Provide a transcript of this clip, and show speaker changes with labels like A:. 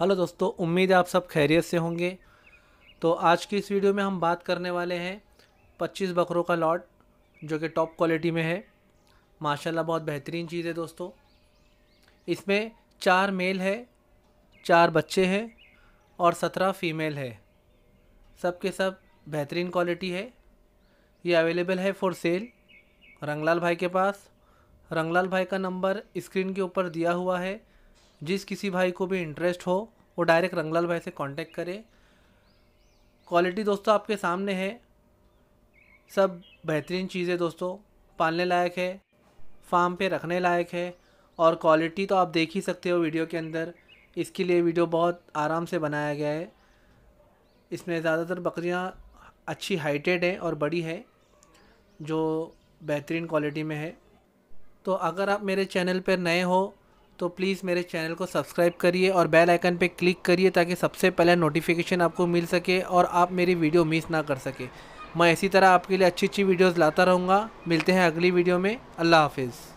A: hello दोस्तों उम्मीद है आप सब खैरियत से होंगे तो आज की इस वीडियो में हम बात करने वाले हैं 25 बकरों का लॉट जो कि टॉप क्वालिटी में है माशाल्लाह बहुत बेहतरीन चीज़ है दोस्तों इसमें चार मेल है चार बच्चे हैं और सत्रह फीमेल है सब के सब बेहतरीन क्वालिटी है ये अवेलेबल है फॉर सेल रंगलाल भाई के पास रंगलाल भाई का नंबर स्क्रीन के ऊपर दिया हुआ है जिस किसी भाई को भी इंटरेस्ट हो वो डायरेक्ट रंगलाल भाई से कांटेक्ट करे क्वालिटी दोस्तों आपके सामने है सब बेहतरीन चीज़ें दोस्तों पालने लायक है फार्म पे रखने लायक है और क्वालिटी तो आप देख ही सकते हो वीडियो के अंदर इसके लिए वीडियो बहुत आराम से बनाया गया है इसमें ज़्यादातर बकरियाँ अच्छी हाइटेड हैं और बड़ी है जो बेहतरीन क्वालिटी में है तो अगर आप मेरे चैनल पर नए हो तो प्लीज़ मेरे चैनल को सब्सक्राइब करिए और बेल आइकन पे क्लिक करिए ताकि सबसे पहले नोटिफिकेशन आपको मिल सके और आप मेरी वीडियो मिस ना कर सके मैं इसी तरह आपके लिए अच्छी अच्छी वीडियोज़ लाता रहूँगा मिलते हैं अगली वीडियो में अल्लाह हाफिज़